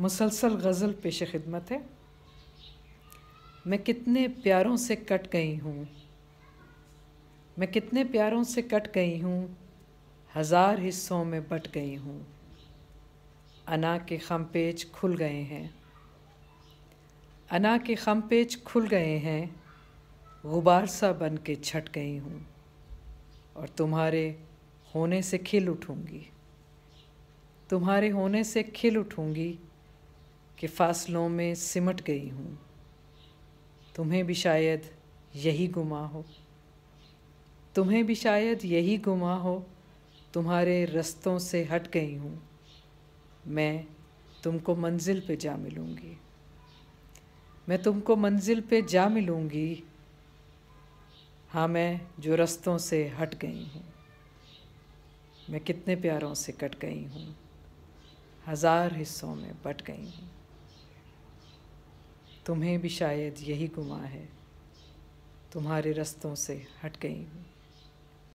मुसलसल गज़ल पेश खिदमत है मैं कितने प्यारों से कट गई हूँ मैं कितने प्यारों से कट गई हूँ हज़ार हिस्सों में बट गई हूँ अना के खम पेज खुल गए हैं अना के खम पेज खुल गए हैं गुबार सा बन के छट गई हूँ और तुम्हारे होने से खिल उठूँगी तुम्हारे होने से खिल उठूँगी के फासलों में सिमट गई हूँ तुम्हें भी शायद यही गुमा हो तुम्हें भी शायद यही गुमा हो तुम्हारे रस्तों से हट गई हूँ मैं तुमको मंजिल पे जा मिलूँगी मैं तुमको मंजिल पे जा मिलूँगी हाँ मैं जो रस्तों से हट गई हूँ मैं कितने प्यारों से कट गई हूँ हज़ार हिस्सों में बट गई हूँ तुम्हें भी शायद यही गुमा है तुम्हारे रस्तों से हट गई हूँ